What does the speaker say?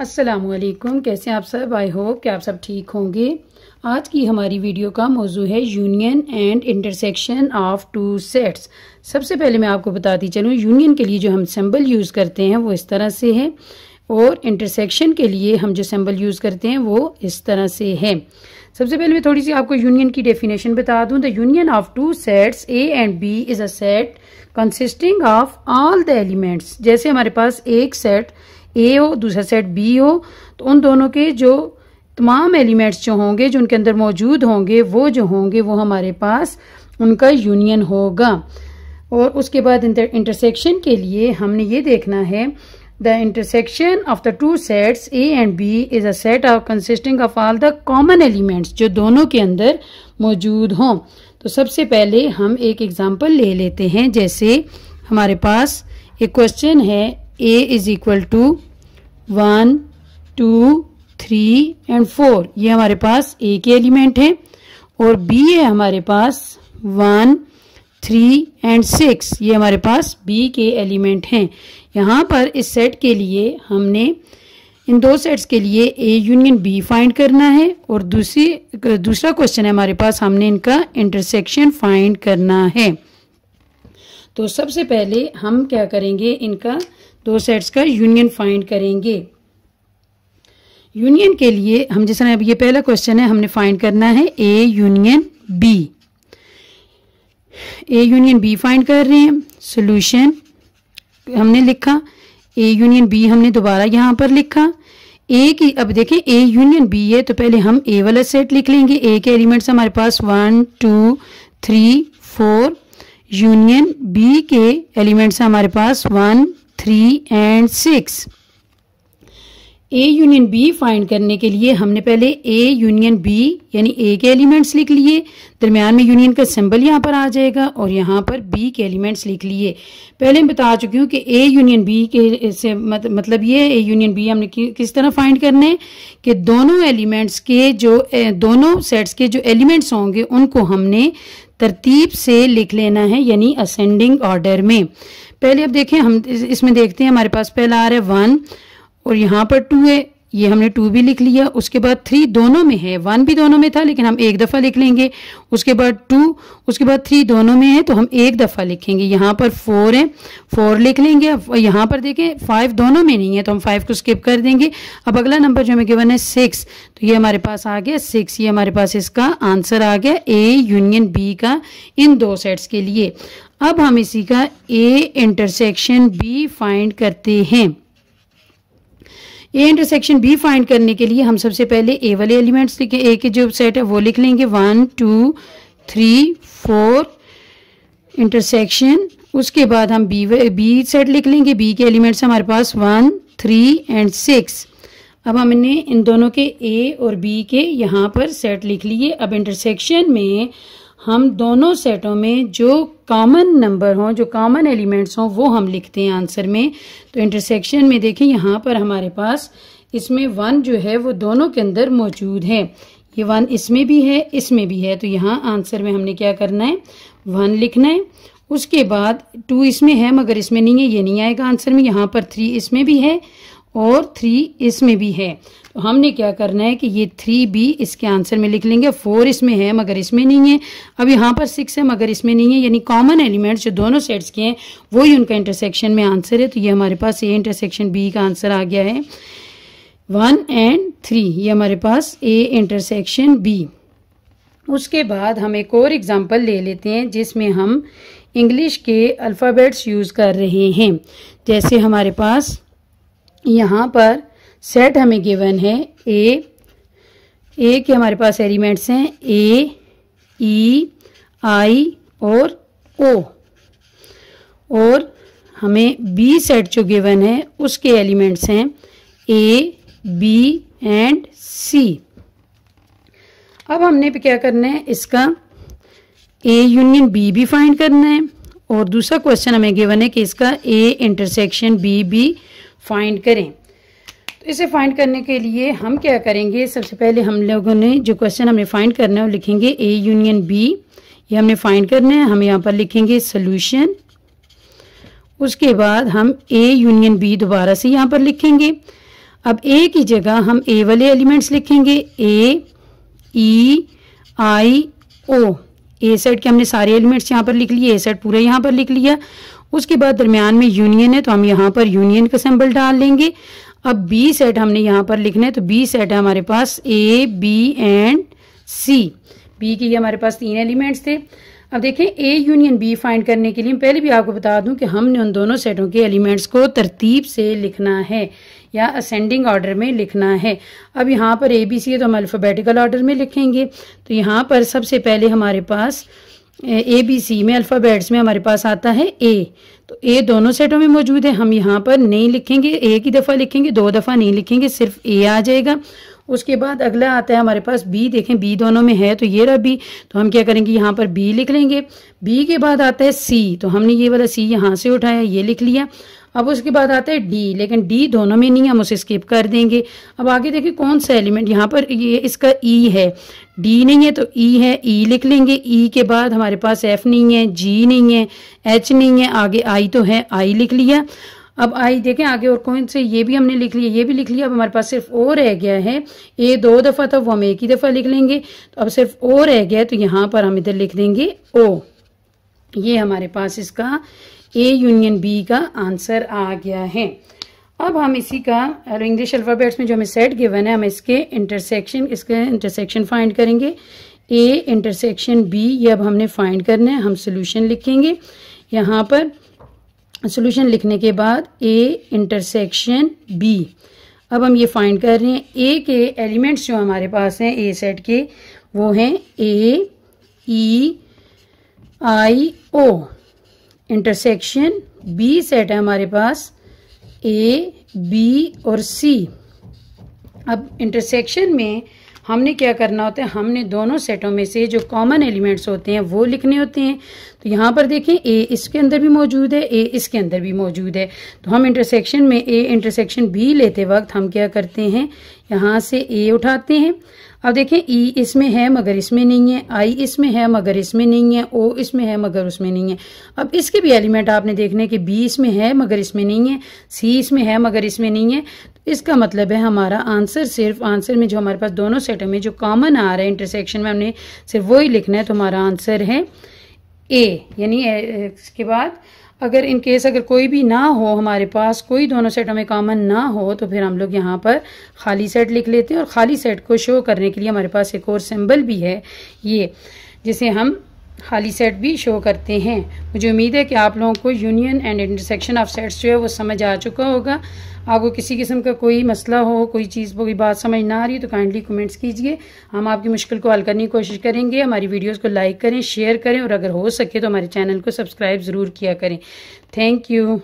असलकुम कैसे आप सब आई होप कि आप सब ठीक होंगे आज की हमारी वीडियो का मौजू है union and intersection of two sets सबसे पहले मैं आपको बताती चलूँ यूनियन के लिए जो हम सिंबल यूज़ करते हैं वो इस तरह से है और इंटरसेक्शन के लिए हम जो सिंबल यूज़ करते हैं वो इस तरह से है सबसे पहले मैं थोड़ी सी आपको यूनियन की डेफिनेशन बता दूं the union of two sets A and B is a set consisting of all the elements जैसे हमारे पास एक सेट ए हो दूसरा सेट बी हो तो उन दोनों के जो तमाम एलिमेंट्स जो होंगे जो उनके अंदर मौजूद होंगे वो जो होंगे वो हमारे पास उनका यूनियन होगा और उसके बाद इंटरसेक्शन के लिए हमने ये देखना है the intersection of the two sets A and B is a set of consisting of all the common elements जो दोनों के अंदर मौजूद हों तो सबसे पहले हम एक एग्जाम्पल ले लेते हैं जैसे हमारे पास एक क्वेश्चन है A is equal to one two three and four ये हमारे पास ए के एलिमेंट हैं और बी है हमारे पास वन थ्री एंड सिक्स ये हमारे पास बी के एलिमेंट हैं यहाँ पर इस सेट के लिए हमने इन दो सेट्स के लिए ए यूनियन बी फाइंड करना है और दूसरी दूसरा क्वेश्चन है हमारे पास हमने इनका इंटरसेक्शन फाइंड करना है तो सबसे पहले हम क्या करेंगे इनका दो सेट्स का यूनियन फाइंड करेंगे यूनियन के लिए हम जिस तरह अब ये पहला क्वेश्चन है हमने फाइंड करना है A union B A union B find कर रहे हैं सोल्यूशन हमने लिखा ए यूनियन बी हमने दोबारा यहां पर लिखा ए की अब देखें ए यूनियन बी है तो पहले हम ए वाला सेट लिख लेंगे ए के एलिमेंट्स हमारे पास one two three four union B के एलिमेंट्स हमारे पास one three and six A union B find करने के लिए हमने पहले ए यूनियन बी यानी ए के एलिमेंट्स लिख लिए दरमियान में यूनियन का सिंबल यहाँ पर आ जाएगा और यहाँ पर बी के एलिमेंट्स लिख लिए पहले मैं बता चुकी हूँ कि ए यूनियन बी के से मत, मतलब ये ए यूनियन बी हमने कि, किस तरह फाइंड करने है कि दोनों एलिमेंट्स के जो दोनों सेट्स के जो एलिमेंट्स होंगे उनको हमने तरतीब से लिख लेना है यानी असेंडिंग ऑर्डर में पहले अब देखें हम इसमें देखते हैं हमारे पास पहला आ रहा है वन और यहाँ पर टू है ये हमने टू भी लिख लिया उसके बाद थ्री दोनों में है वन भी दोनों में था लेकिन हम एक दफ़ा लिख लेंगे उसके बाद टू उसके बाद थ्री दोनों में है तो हम एक दफ़ा लिखेंगे यहाँ पर फोर है फोर लिख लेंगे अब यहाँ पर देखें फाइव दोनों में नहीं है तो हम फाइव को स्किप कर देंगे अब अगला नंबर जो हमें गिवन है सिक्स तो ये हमारे पास आ गया सिक्स ये हमारे पास इसका आंसर आ गया ए यूनियन बी का इन दो सेट्स के लिए अब हम इसी का ए इंटरसेक्शन बी फाइंड करते हैं ए इंटरसेक्शन बी फाइंड करने के लिए हम सबसे पहले ए वाले एलिमेंट्स लिखे ए के जो सेट है वो लिख लेंगे one two three four intersection उसके बाद हम बी बी सेट लिख लेंगे बी के एलिमेंट्स हमारे पास वन थ्री एंड सिक्स अब हमने इन दोनों के ए और बी के यहाँ पर सेट लिख लिए अब इंटरसेक्शन में हम दोनों सेटों में जो कॉमन नंबर हों जो कॉमन एलिमेंट्स हों वो हम लिखते हैं आंसर में तो इंटरसेक्शन में देखें यहाँ पर हमारे पास इसमें वन जो है वो दोनों के अंदर मौजूद है ये वन इसमें भी है इसमें भी है तो यहाँ आंसर में हमने क्या करना है वन लिखना है उसके बाद टू इसमें है मगर इसमें नहीं है ये नहीं आएगा आंसर में यहाँ पर थ्री इसमें भी है और थ्री इसमें भी है तो हमने क्या करना है कि ये थ्री भी इसके आंसर में लिख लेंगे फोर इसमें है मगर इसमें नहीं है अब यहाँ पर सिक्स है मगर इसमें नहीं है यानी कॉमन एलिमेंट्स जो दोनों सेट्स के हैं वही उनका इंटरसेक्शन में आंसर है तो ये हमारे पास ए इंटरसेक्शन बी का आंसर आ गया है वन एंड थ्री ये हमारे पास ए इंटरसेक्शन बी उसके बाद हम एक और एग्ज़ाम्पल ले लेते हैं जिसमें हम इंग्लिश के अल्फ़ाबेट्स यूज़ कर रहे हैं जैसे हमारे पास यहाँ पर सेट हमें गिवन है ए ए के हमारे पास एलिमेंट्स हैं ए ई आई और ओ और हमें बी सेट जो गिवन है उसके एलिमेंट्स हैं ए बी एंड सी अब हमने क्या करना है इसका ए यूनियन बी भी फाइंड करना है और दूसरा क्वेश्चन हमें गिवन है कि इसका A intersection B B find करें तो इसे फाइंड करने के लिए हम क्या करेंगे सबसे पहले हम लोगों ने जो क्वेश्चन हमें फाइंड करना है वो लिखेंगे ए यूनियन बी ये हमने फाइंड करना है हम यहाँ पर लिखेंगे सोल्यूशन उसके बाद हम ए यूनियन बी दोबारा से यहाँ पर लिखेंगे अब ए की जगह हम ए वाले एलिमेंट्स लिखेंगे ए ई आई ओ ए सेट के हमने सारे एलिमेंट्स यहाँ पर लिख लिए ए सेट पूरा यहाँ पर लिख लिया उसके बाद दरमियान में यूनियन है तो हम यहाँ पर यूनियन का सिंबल डाल लेंगे अब बी सेट हमने यहाँ पर लिखना है तो बी सेट है हमारे पास A B and C B के ये हमारे पास तीन एलिमेंट्स थे अब देखें ए यूनियन बी फाइंड करने के लिए पहले भी आपको बता दूं कि हमने उन दोनों सेटों के एलिमेंट्स को तरतीब से लिखना है या असेंडिंग ऑर्डर में लिखना है अब यहाँ पर ए बी सी है तो हम अल्फ़ाबेटिकल ऑर्डर में लिखेंगे तो यहाँ पर सबसे पहले हमारे पास ए बी सी में अल्फ़ाबेट्स में हमारे पास आता है ए तो ए दोनों सेटों में मौजूद है हम यहाँ पर नहीं लिखेंगे ए की दफ़ा लिखेंगे दो दफ़ा नहीं लिखेंगे सिर्फ ए आ जाएगा उसके बाद अगला आता है हमारे पास बी देखें बी दोनों में है तो ये रहा बी तो हम क्या करेंगे यहाँ पर बी लिख लेंगे बी के बाद आता है सी तो हमने ये वाला सी यहाँ से उठाया ये लिख लिया अब उसके बाद आता है डी लेकिन डी दोनों में नहीं हम उसे स्किप कर देंगे अब आगे देखिए कौन सा एलिमेंट यहाँ पर ये इसका ई e है डी नहीं है तो ई e है ई e लिख लेंगे ई e के बाद हमारे पास एफ नहीं है जी नहीं है एच नहीं है आगे आई तो है आई लिख लिया अब आई देखें आगे और कौन से ये भी हमने लिख लिया ये भी लिख लिया अब हमारे पास सिर्फ ओ रह गया है ए दो दफ़ा था वो हम एक ही दफ़ा लिख लेंगे तो अब सिर्फ ओ रह गया है तो यहाँ पर हम इधर लिख देंगे ओ ये हमारे पास इसका ए यूनियन बी का आंसर आ गया है अब हम इसी का इंग्लिश अल्फ़ाबेट्स में जो हमें सेट गिवन है हम इसके इंटरसेक्शन इसके इंटरसेक्शन फाइंड करेंगे ए इंटरसेक्शन बी ये अब हमने फाइंड करना है हम सोल्यूशन लिखेंगे यहाँ पर सोल्यूशन लिखने के बाद ए इंटरसेक्शन बी अब हम ये फाइंड कर रहे हैं ए के एलिमेंट्स जो हमारे पास हैं ए सेट के वो हैं A E e, I O intersection B set है हमारे पास ए बी और सी अब इंटरसेक्शन में हमने क्या करना होता है हमने दोनों सेटों में से जो कॉमन एलिमेंट्स होते हैं वो लिखने होते हैं तो यहाँ पर देखें ए इसके अंदर भी मौजूद है ए इसके अंदर भी मौजूद है तो हम इंटरसेक्शन में ए इंटरसेक्शन बी लेते वक्त हम क्या करते हैं यहाँ से ए उठाते हैं अब देखें ई इसमें है मगर इसमें नहीं है आई इसमें है मगर इसमें नहीं है ओ इसमें है मगर उसमें नहीं है अब इसके भी एलिमेंट आपने देखने कि बी इसमें है मगर इसमें नहीं है सी इसमें है मगर इसमें नहीं है इसका मतलब है हमारा आंसर सिर्फ आंसर में जो हमारे पास दोनों सेट में जो कॉमन आ रहा है इंटरसेक्शन में हमने सिर्फ वही लिखना है तो हमारा आंसर है ए यानी इसके बाद अगर इन केस अगर कोई भी ना हो हमारे पास कोई दोनों सेट हमें कॉमन ना हो तो फिर हम लोग यहाँ पर खाली सेट लिख लेते हैं और खाली सेट को शो करने के लिए हमारे पास एक और सिंबल भी है ये जिसे हम खाली सेट भी शो करते हैं मुझे उम्मीद है कि आप लोगों को union and intersection of sets जो है वो समझ आ चुका होगा आपको किसी किस्म का कोई मसला हो कोई चीज़ कोई बात समझ ना आ रही तो काइंडली कमेंट्स कीजिए हम आपकी मुश्किल को हल करने की कोशिश करेंगे हमारी वीडियोस को लाइक करें शेयर करें और अगर हो सके तो हमारे चैनल को सब्सक्राइब ज़रूर किया करें थैंक यू